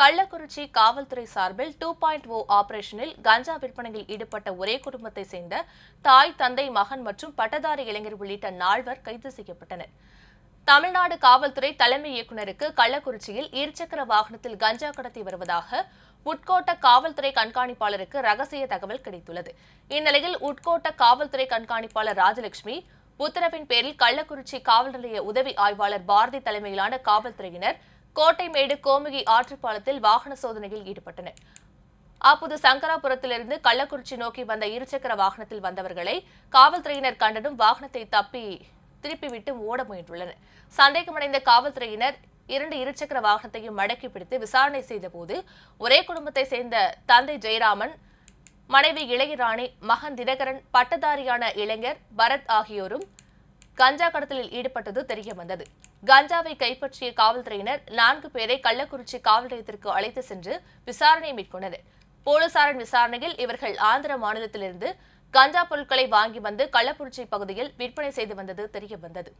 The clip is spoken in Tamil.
கள்ளக்குறிச்சி காவல்துறை சார்பில் டூ பாயிண்ட் ஓ ஆபரேஷனில் கஞ்சா விற்பனையில் ஈடுபட்ட ஒரே குடும்பத்தை சேர்ந்த தாய் தந்தை மகன் மற்றும் பட்டதாரி இளைஞர் உள்ளிட்ட நால்வர் கைது செய்யப்பட்டனர் தமிழ்நாடு காவல்துறை தலைமை இயக்குநருக்கு கள்ளக்குறிச்சியில் இருசக்கர வாகனத்தில் கஞ்சா கடத்தி வருவதாக உட்கோட்ட காவல்துறை கண்காணிப்பாளருக்கு ரகசிய தகவல் கிடைத்துள்ளது இந்நிலையில் உட்கோட்ட காவல்துறை கண்காணிப்பாளர் ராஜலட்சுமி உத்தரவின் பேரில் கள்ளக்குறிச்சி காவல் நிலைய உதவி ஆய்வாளர் பாரதி தலைமையிலான காவல்துறையினர் கோட்டைமேடு கோமுகி ஆற்றுப்பாலத்தில் வாகன சோதனையில் ஈடுபட்டனர் அப்போது சங்கராபுரத்திலிருந்து கள்ளக்குறிச்சி நோக்கி வந்த இருசக்கர வாகனத்தில் வந்தவர்களை காவல்துறையினர் கண்டதும் வாகனத்தை தப்பி திருப்பிவிட்டு ஓட முயன்றுள்ளனர் சந்தேகமடைந்த காவல்துறையினர் இரண்டு இருசக்கர வாகனத்தையும் மடக்கி பிடித்து விசாரணை செய்தபோது ஒரே குடும்பத்தை சேர்ந்த தந்தை ஜெயராமன் மனைவி இளையராணி மகன் தினகரன் பட்டதாரியான இளைஞர் பரத் ஆகியோரும் கஞ்சா கடத்தலில் ஈடுபட்டது தெரியவந்தது கஞ்சாவை கைப்பற்றிய காவல்துறையினர் நான்கு பேரை கள்ளக்குறிச்சி காவல் நிலையத்திற்கு அழைத்து சென்று விசாரணை மேற்கொண்டனர் போலீசாரின் விசாரணையில் இவர்கள் ஆந்திர மாநிலத்திலிருந்து கஞ்சா பொருட்களை வாங்கி வந்து கள்ளக்குறிச்சி பகுதியில் விற்பனை செய்து வந்தது தெரியவந்தது